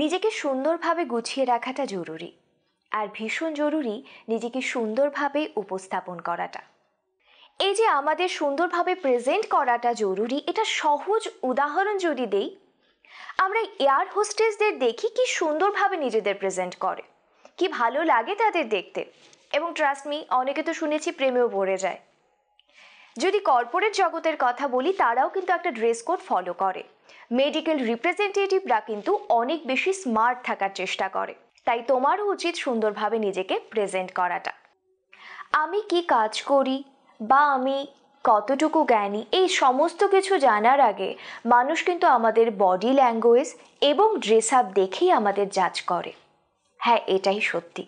নিজেকে সুন্দরভাবে গুছিয়ে রাখাটা জরুরি আর ভীষণ জরুরি নিজেকে সুন্দরভাবে উপস্থাপন করাটা এই যে আমাদের সুন্দরভাবে প্রেজেন্ট করাটা জরুরি এটা সহজ উদাহরণ যদি দেই আমরা এয়ার হোস্টেসদের দেখি কি সুন্দরভাবে নিজেদের প্রেজেন্ট করে কি ভালো লাগে তাদের দেখতে এবং ট্রাস্ট মি অনেকে তো শুনেছি প্রেমেও পড়ে যায় যদি কর্পোরেট জগতের কথা বলি তারাও কিন্তু একটা ড্রেস কোড ফলো করে মেডিকেল রিপ্রেজেন্টেটিভরা কিন্তু অনেক বেশি স্মার্ট থাকার চেষ্টা করে তাই তোমারও উচিত সুন্দরভাবে নিজেকে প্রেজেন্ট করাটা আমি কি কাজ করি বা আমি কতটুকু জ্ঞানী এই সমস্ত কিছু জানার আগে মানুষ কিন্তু আমাদের বডি ল্যাঙ্গুয়েজ এবং ড্রেস আপ দেখেই আমাদের জাজ করে হ্যাঁ এটাই সত্যি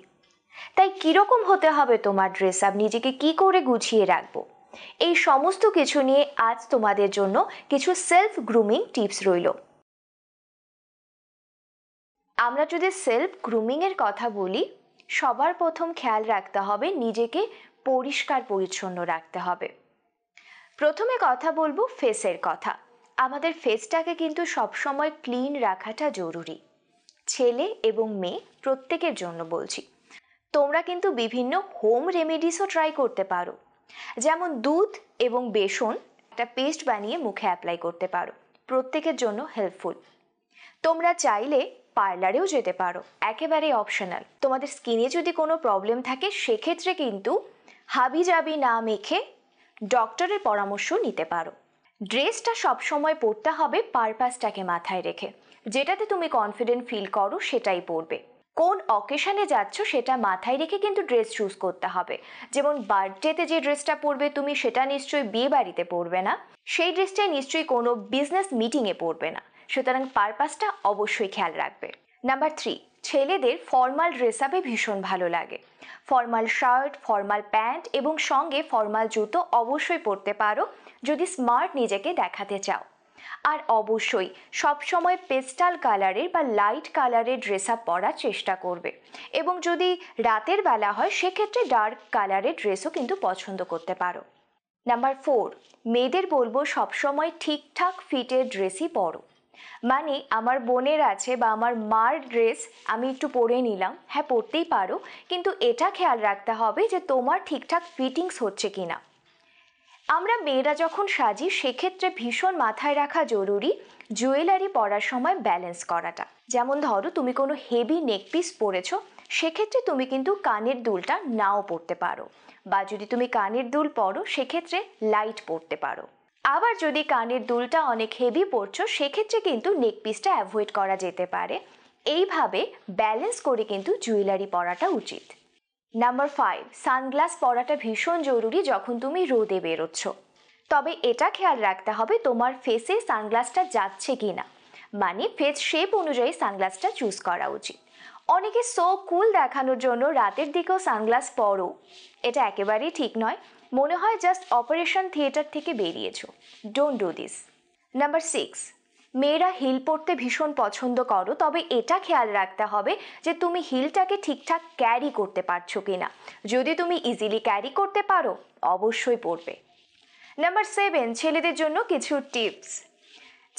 তাই কীরকম হতে হবে তোমার ড্রেস আপ নিজেকে কি করে গুছিয়ে রাখবো এই সমস্ত কিছু নিয়ে আজ তোমাদের জন্য কিছু সেলফ গ্রুমিং টিপস রইল আমরা যদি সেলফ গ্রুমিংয়ের কথা বলি সবার প্রথম খেয়াল রাখতে হবে নিজেকে পরিষ্কার পরিচ্ছন্ন রাখতে হবে প্রথমে কথা বলবো ফেসের কথা আমাদের ফেসটাকে কিন্তু সবসময় ক্লিন রাখাটা জরুরি ছেলে এবং মেয়ে প্রত্যেকের জন্য বলছি তোমরা কিন্তু বিভিন্ন হোম রেমেডিসও ট্রাই করতে পারো যেমন দুধ এবং বেসন একটা পেস্ট বানিয়ে মুখে অ্যাপ্লাই করতে পারো প্রত্যেকের জন্য হেল্পফুল তোমরা চাইলে পার্লারেও যেতে পারো একেবারে অপশনাল তোমাদের স্কিনে যদি কোনো প্রবলেম থাকে সেক্ষেত্রে কিন্তু হাবি জাবি না মেখে ডক্টরের পরামর্শ নিতে পারো ড্রেসটা সবসময় পরতে হবে পারপাসটাকে মাথায় রেখে যেটাতে তুমি কনফিডেন্ট ফিল করো সেটাই পরবে কোন অকেশানে যাচ্ছ সেটা মাথায় রেখে কিন্তু ড্রেস চুজ করতে হবে যেমন বার্থডেতে যে ড্রেসটা পরবে তুমি সেটা নিশ্চয়ই বিয়ে বাড়িতে পরবে না সেই ড্রেসটাই নিশ্চয়ই কোনো বিজনেস মিটিংয়ে পরবে না সুতরাং পারপাসটা অবশ্যই খেয়াল রাখবে নাম্বার থ্রি ছেলেদের ফর্মাল ড্রেস আপে ভীষণ ভালো লাগে ফর্মাল শার্ট ফর্মাল প্যান্ট এবং সঙ্গে ফর্মাল জুতো অবশ্যই পরতে পারো যদি স্মার্ট নিজেকে দেখাতে চাও আর অবশ্যই সবসময় পেস্টাল কালারের বা লাইট কালারের ড্রেস আপ পরার চেষ্টা করবে এবং যদি রাতের বেলা হয় সেক্ষেত্রে ডার্ক কালারের ড্রেসও কিন্তু পছন্দ করতে পারো নাম্বার ফোর মেয়েদের বলবো সবসময় ঠিকঠাক ফিটের ড্রেসই পরো মানে আমার বোনের আছে বা আমার মার ড্রেস আমি একটু পরে নিলাম হ্যাঁ পরতেই পারো কিন্তু এটা খেয়াল রাখতে হবে যে তোমার ঠিকঠাক ফিটিংস হচ্ছে কিনা আমরা মেয়েরা যখন সাজি সেক্ষেত্রে ভীষণ মাথায় রাখা জরুরি জুয়েলারি পরার সময় ব্যালেন্স করাটা যেমন ধরো তুমি কোনো হেভি নেকপিস পরেছ সেক্ষেত্রে তুমি কিন্তু কানের দুলটা নাও পরতে পারো বা যদি তুমি কানের দুল পরো সেক্ষেত্রে লাইট পরতে পারো আবার যদি কানের দুলটা অনেক হেভি পরছো সেক্ষেত্রে কিন্তু নেকপিসটা অ্যাভয়েড করা যেতে পারে এইভাবে ব্যালেন্স করে কিন্তু জুয়েলারি পরাটা উচিত নাম্বার ফাইভ সানগ্লাস পরাটা ভীষণ জরুরি যখন তুমি রোদে বেরোচ্ছ তবে এটা খেয়াল রাখতে হবে তোমার ফেসে সানগ্লাসটা যাচ্ছে কি না মানে ফেস শেপ অনুযায়ী সানগ্লাসটা চুজ করা উচিত অনেকে সো কুল দেখানোর জন্য রাতের দিকেও সানগ্লাস পরো এটা একেবারেই ঠিক নয় মনে হয় জাস্ট অপারেশন থিয়েটার থেকে বেরিয়েছো don't do this number six মেয়েরা হিল পরতে ভীষণ পছন্দ করো তবে এটা খেয়াল রাখতে হবে যে তুমি হিলটাকে ঠিকঠাক ক্যারি করতে পারছো কি না যদি তুমি ইজিলি ক্যারি করতে পারো অবশ্যই পড়বে নাম্বার সেভেন ছেলেদের জন্য কিছু টিপস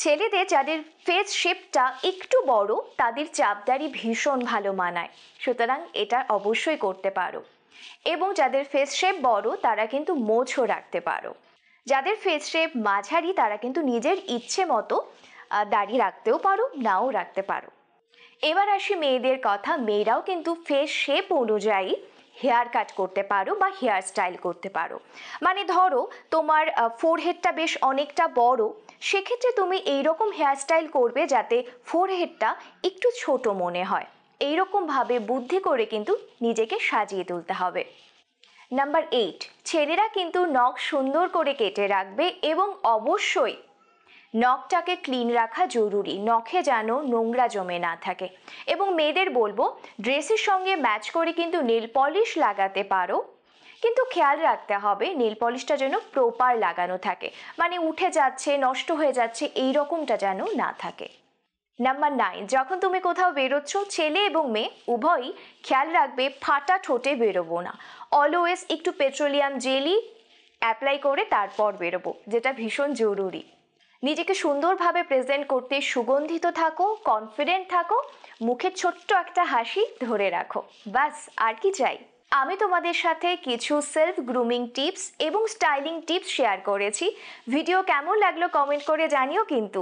ছেলেদের যাদের ফেস শেপটা একটু বড় তাদের চাপদারি ভীষণ ভালো মানায় সুতরাং এটা অবশ্যই করতে পারো এবং যাদের ফেস শেপ বড় তারা কিন্তু মোছও রাখতে পারো যাদের ফেস শেপ মাঝারি তারা কিন্তু নিজের ইচ্ছে মতো দাড়ি রাখতেও পারো নাও রাখতে পারো এবার আসি মেয়েদের কথা মেয়েরাও কিন্তু ফেস শেপ অনুযায়ী হেয়ার কাট করতে পারো বা হেয়ার স্টাইল করতে পারো মানে ধরো তোমার ফোরহেডটা বেশ অনেকটা বড় সেক্ষেত্রে তুমি এইরকম হেয়ার স্টাইল করবে যাতে ফোরহেডটা একটু ছোট মনে হয় এইরকমভাবে বুদ্ধি করে কিন্তু নিজেকে সাজিয়ে তুলতে হবে নাম্বার এইট ছেলেরা কিন্তু নখ সুন্দর করে কেটে রাখবে এবং অবশ্যই নখটাকে ক্লিন রাখা জরুরি নখে যেন নোংরা জমে না থাকে এবং মেয়েদের বলবো ড্রেসের সঙ্গে ম্যাচ করে কিন্তু নেল পলিশ লাগাতে পারো কিন্তু খেয়াল রাখতে হবে নেল পলিশটা যেন প্রপার লাগানো থাকে মানে উঠে যাচ্ছে নষ্ট হয়ে যাচ্ছে এই রকমটা যেন না থাকে নাম্বার নাইন যখন তুমি কোথাও বেরোচ্ছ ছেলে এবং মেয়ে উভয়ই খেয়াল রাখবে ফাটা ঠোঁটে বেরোবো না অলওয়েজ একটু পেট্রোলিয়াম জেলি অ্যাপ্লাই করে তারপর বেরোবো যেটা ভীষণ জরুরি নিজেকে সুন্দরভাবে প্রেজেন্ট করতে সুগন্ধিত থাকো কনফিডেন্ট থাকো মুখে ছোট্ট একটা হাসি ধরে রাখো বাস আর কি চাই আমি তোমাদের সাথে কিছু সেলফ গ্রুমিং টিপস এবং স্টাইলিং টিপস শেয়ার করেছি ভিডিও কেমন লাগলো কমেন্ট করে জানিও কিন্তু